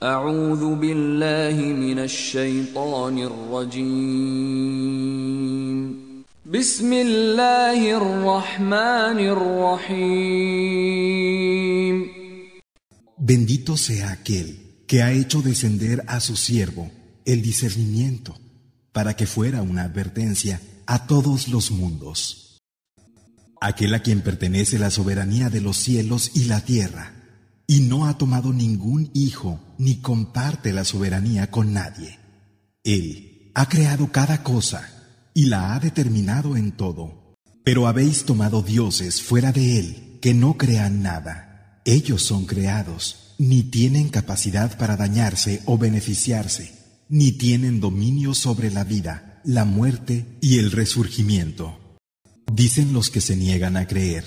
Bendito sea aquel que ha hecho descender a su siervo el discernimiento para que fuera una advertencia a todos los mundos. Aquel a quien pertenece la soberanía de los cielos y la tierra y no ha tomado ningún hijo ni comparte la soberanía con nadie. Él ha creado cada cosa y la ha determinado en todo. Pero habéis tomado dioses fuera de Él que no crean nada. Ellos son creados, ni tienen capacidad para dañarse o beneficiarse, ni tienen dominio sobre la vida, la muerte y el resurgimiento. Dicen los que se niegan a creer.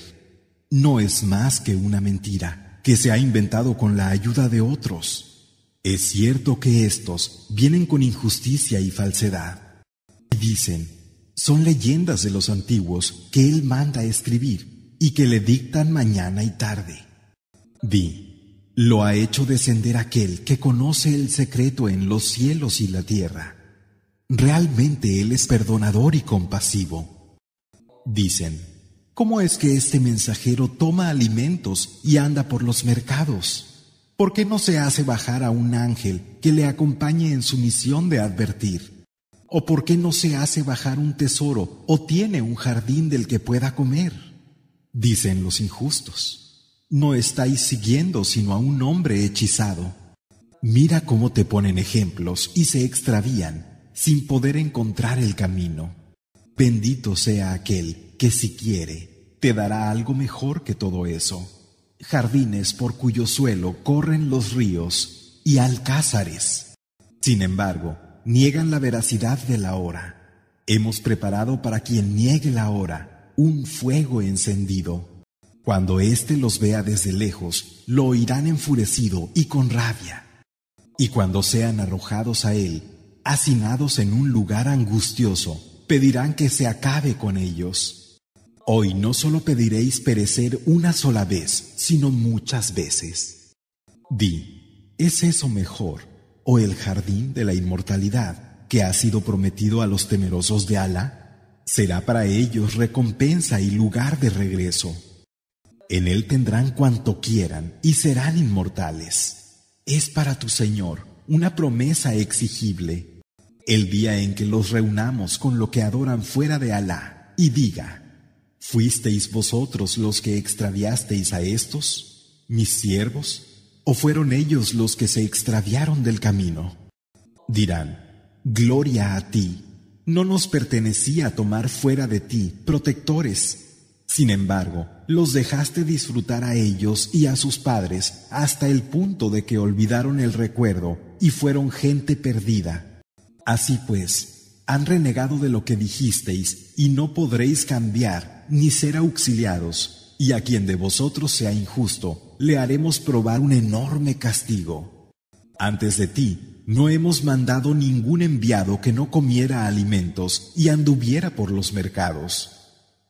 No es más que una mentira que se ha inventado con la ayuda de otros. Es cierto que estos vienen con injusticia y falsedad. Y dicen, son leyendas de los antiguos que él manda escribir y que le dictan mañana y tarde. Di, lo ha hecho descender aquel que conoce el secreto en los cielos y la tierra. Realmente él es perdonador y compasivo. Dicen, ¿Cómo es que este mensajero toma alimentos y anda por los mercados? ¿Por qué no se hace bajar a un ángel que le acompañe en su misión de advertir? ¿O por qué no se hace bajar un tesoro o tiene un jardín del que pueda comer? Dicen los injustos. No estáis siguiendo sino a un hombre hechizado. Mira cómo te ponen ejemplos y se extravían sin poder encontrar el camino. Bendito sea aquel que si quiere, te dará algo mejor que todo eso. Jardines por cuyo suelo corren los ríos y alcázares. Sin embargo, niegan la veracidad de la hora. Hemos preparado para quien niegue la hora un fuego encendido. Cuando éste los vea desde lejos, lo oirán enfurecido y con rabia. Y cuando sean arrojados a él, hacinados en un lugar angustioso, pedirán que se acabe con ellos. Hoy no solo pediréis perecer una sola vez, sino muchas veces. Di, ¿es eso mejor o oh el jardín de la inmortalidad que ha sido prometido a los temerosos de Alá? Será para ellos recompensa y lugar de regreso. En él tendrán cuanto quieran y serán inmortales. Es para tu Señor una promesa exigible el día en que los reunamos con lo que adoran fuera de Alá y diga, ¿Fuisteis vosotros los que extraviasteis a estos, mis siervos, o fueron ellos los que se extraviaron del camino? Dirán, Gloria a ti, no nos pertenecía tomar fuera de ti protectores. Sin embargo, los dejaste disfrutar a ellos y a sus padres hasta el punto de que olvidaron el recuerdo y fueron gente perdida. Así pues, han renegado de lo que dijisteis y no podréis cambiar ni ser auxiliados, y a quien de vosotros sea injusto, le haremos probar un enorme castigo. Antes de ti, no hemos mandado ningún enviado que no comiera alimentos y anduviera por los mercados.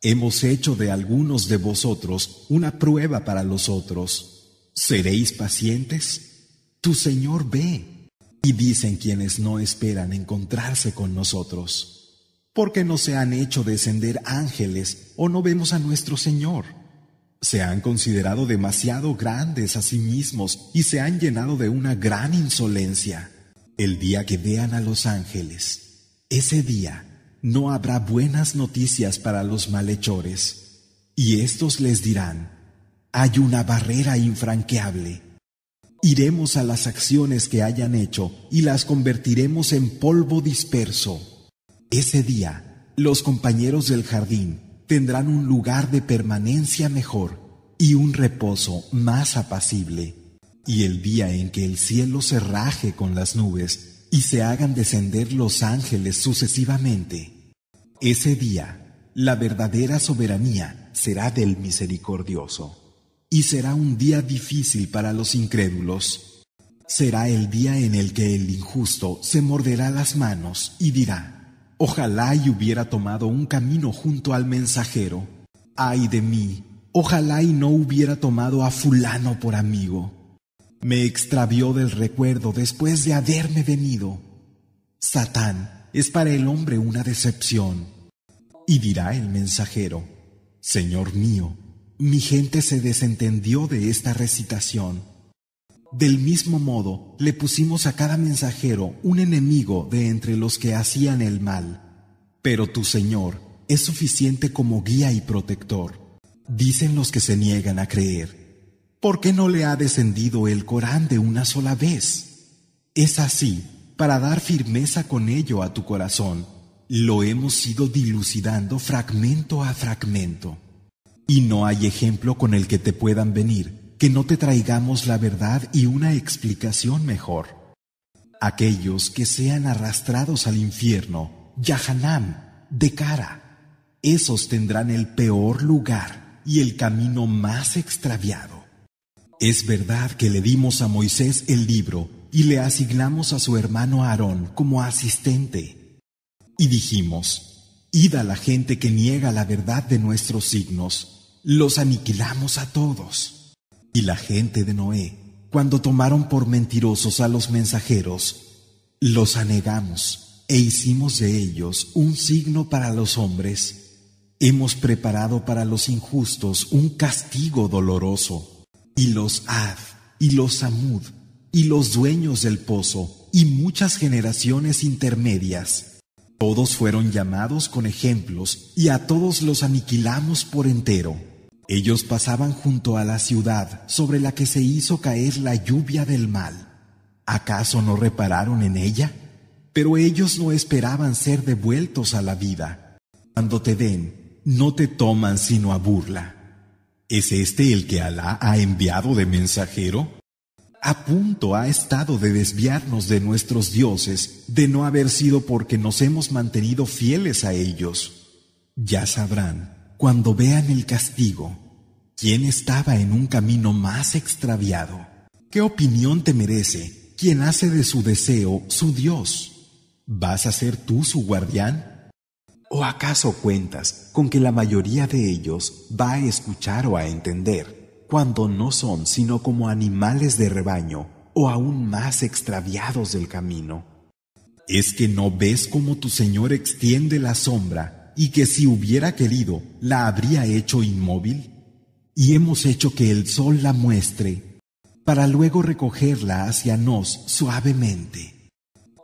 Hemos hecho de algunos de vosotros una prueba para los otros. ¿Seréis pacientes? Tu Señor ve. Y dicen quienes no esperan encontrarse con nosotros porque no se han hecho descender ángeles o no vemos a nuestro Señor. Se han considerado demasiado grandes a sí mismos y se han llenado de una gran insolencia. El día que vean a los ángeles, ese día no habrá buenas noticias para los malhechores. Y estos les dirán, hay una barrera infranqueable. Iremos a las acciones que hayan hecho y las convertiremos en polvo disperso. Ese día, los compañeros del jardín tendrán un lugar de permanencia mejor y un reposo más apacible. Y el día en que el cielo se raje con las nubes y se hagan descender los ángeles sucesivamente, ese día la verdadera soberanía será del misericordioso. Y será un día difícil para los incrédulos. Será el día en el que el injusto se morderá las manos y dirá, Ojalá y hubiera tomado un camino junto al mensajero. Ay de mí, ojalá y no hubiera tomado a fulano por amigo. Me extravió del recuerdo después de haberme venido. Satán es para el hombre una decepción. Y dirá el mensajero, Señor mío, mi gente se desentendió de esta recitación del mismo modo, le pusimos a cada mensajero un enemigo de entre los que hacían el mal. Pero tu Señor es suficiente como guía y protector, dicen los que se niegan a creer. ¿Por qué no le ha descendido el Corán de una sola vez? Es así, para dar firmeza con ello a tu corazón, lo hemos ido dilucidando fragmento a fragmento. Y no hay ejemplo con el que te puedan venir que no te traigamos la verdad y una explicación mejor. Aquellos que sean arrastrados al infierno, Yahanam, de cara, esos tendrán el peor lugar y el camino más extraviado. Es verdad que le dimos a Moisés el libro y le asignamos a su hermano Aarón como asistente. Y dijimos, id a la gente que niega la verdad de nuestros signos, los aniquilamos a todos. Y la gente de Noé, cuando tomaron por mentirosos a los mensajeros, los anegamos e hicimos de ellos un signo para los hombres. Hemos preparado para los injustos un castigo doloroso. Y los Ad, y los Samud, y los dueños del pozo, y muchas generaciones intermedias. Todos fueron llamados con ejemplos, y a todos los aniquilamos por entero. Ellos pasaban junto a la ciudad sobre la que se hizo caer la lluvia del mal. ¿Acaso no repararon en ella? Pero ellos no esperaban ser devueltos a la vida. Cuando te den, no te toman sino a burla. ¿Es este el que Alá ha enviado de mensajero? A punto ha estado de desviarnos de nuestros dioses, de no haber sido porque nos hemos mantenido fieles a ellos. Ya sabrán cuando vean el castigo, ¿quién estaba en un camino más extraviado? ¿Qué opinión te merece quien hace de su deseo su Dios? ¿Vas a ser tú su guardián? ¿O acaso cuentas con que la mayoría de ellos va a escuchar o a entender cuando no son sino como animales de rebaño o aún más extraviados del camino? ¿Es que no ves cómo tu Señor extiende la sombra y que si hubiera querido la habría hecho inmóvil, y hemos hecho que el sol la muestre, para luego recogerla hacia nos suavemente.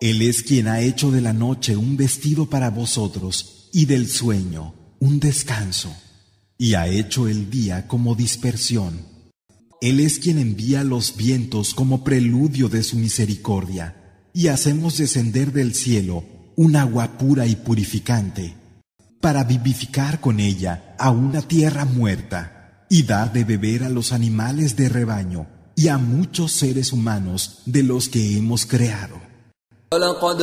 Él es quien ha hecho de la noche un vestido para vosotros y del sueño un descanso, y ha hecho el día como dispersión. Él es quien envía los vientos como preludio de su misericordia, y hacemos descender del cielo un agua pura y purificante para vivificar con ella a una tierra muerta, y dar de beber a los animales de rebaño y a muchos seres humanos de los que hemos creado. Lo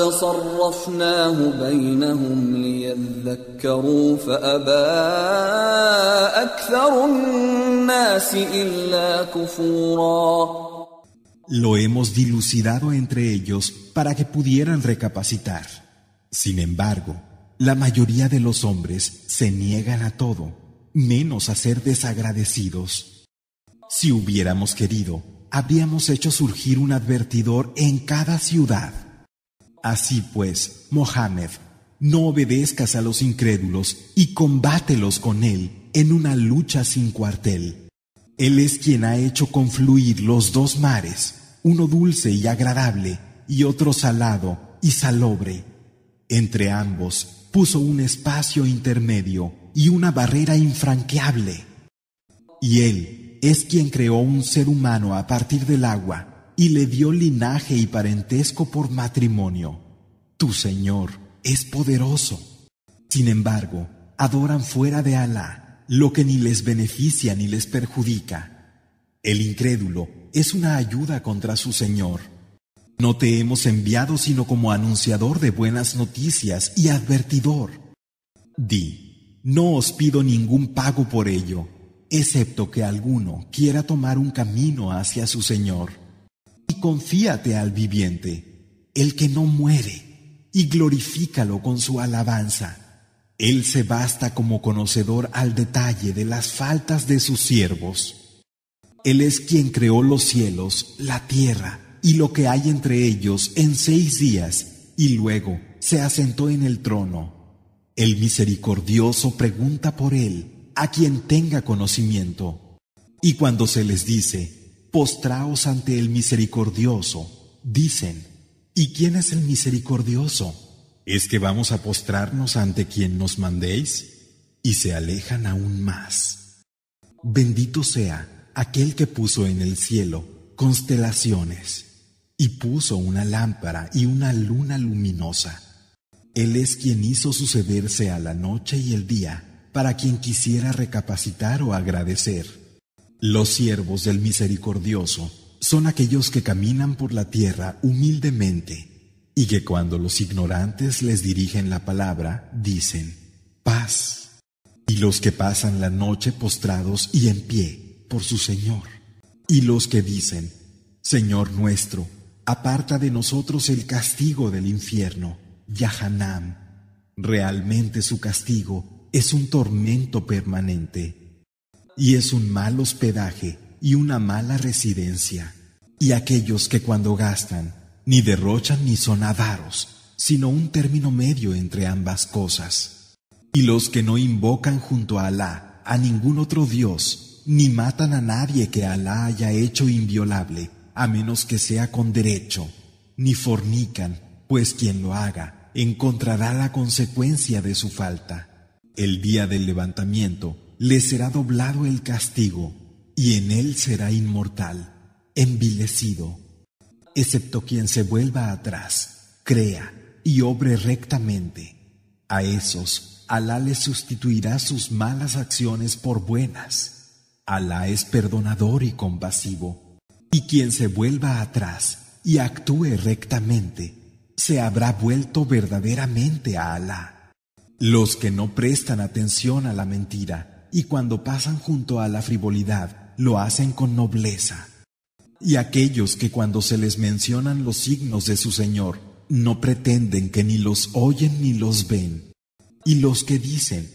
hemos dilucidado entre ellos para que pudieran recapacitar. Sin embargo, la mayoría de los hombres se niegan a todo, menos a ser desagradecidos. Si hubiéramos querido, habríamos hecho surgir un advertidor en cada ciudad. Así pues, Mohammed, no obedezcas a los incrédulos y combátelos con él en una lucha sin cuartel. Él es quien ha hecho confluir los dos mares, uno dulce y agradable, y otro salado y salobre. Entre ambos puso un espacio intermedio y una barrera infranqueable. Y Él es quien creó un ser humano a partir del agua y le dio linaje y parentesco por matrimonio. Tu Señor es poderoso. Sin embargo, adoran fuera de Alá lo que ni les beneficia ni les perjudica. El incrédulo es una ayuda contra su Señor. No te hemos enviado sino como anunciador de buenas noticias y advertidor. Di, no os pido ningún pago por ello, excepto que alguno quiera tomar un camino hacia su Señor. Y confíate al viviente, el que no muere, y glorifícalo con su alabanza. Él se basta como conocedor al detalle de las faltas de sus siervos. Él es quien creó los cielos, la tierra, y lo que hay entre ellos en seis días, y luego se asentó en el trono. El misericordioso pregunta por él a quien tenga conocimiento. Y cuando se les dice, postraos ante el misericordioso, dicen, ¿y quién es el misericordioso? ¿Es que vamos a postrarnos ante quien nos mandéis? Y se alejan aún más. Bendito sea aquel que puso en el cielo constelaciones y puso una lámpara y una luna luminosa. Él es quien hizo sucederse a la noche y el día, para quien quisiera recapacitar o agradecer. Los siervos del misericordioso son aquellos que caminan por la tierra humildemente, y que cuando los ignorantes les dirigen la palabra, dicen, paz. Y los que pasan la noche postrados y en pie por su Señor. Y los que dicen, Señor nuestro, aparta de nosotros el castigo del infierno, Yahanam. Realmente su castigo es un tormento permanente, y es un mal hospedaje y una mala residencia. Y aquellos que cuando gastan, ni derrochan ni son avaros, sino un término medio entre ambas cosas. Y los que no invocan junto a Alá a ningún otro Dios, ni matan a nadie que Alá haya hecho inviolable, a menos que sea con derecho, ni fornican, pues quien lo haga encontrará la consecuencia de su falta. El día del levantamiento le será doblado el castigo, y en él será inmortal, envilecido, excepto quien se vuelva atrás, crea y obre rectamente. A esos, Alá les sustituirá sus malas acciones por buenas. Alá es perdonador y compasivo. Y quien se vuelva atrás y actúe rectamente, se habrá vuelto verdaderamente a Alá. Los que no prestan atención a la mentira y cuando pasan junto a la frivolidad, lo hacen con nobleza. Y aquellos que cuando se les mencionan los signos de su Señor, no pretenden que ni los oyen ni los ven. Y los que dicen,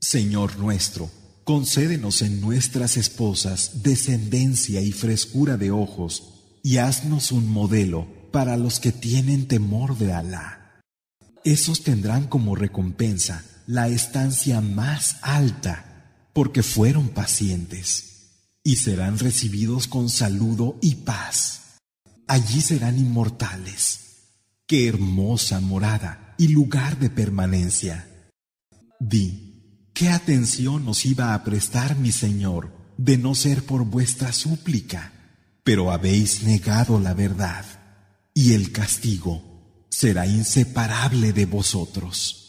Señor nuestro, Concédenos en nuestras esposas descendencia y frescura de ojos, y haznos un modelo para los que tienen temor de Alá. Esos tendrán como recompensa la estancia más alta, porque fueron pacientes, y serán recibidos con saludo y paz. Allí serán inmortales. ¡Qué hermosa morada y lugar de permanencia! Di, ¿Qué atención os iba a prestar mi Señor de no ser por vuestra súplica? Pero habéis negado la verdad, y el castigo será inseparable de vosotros.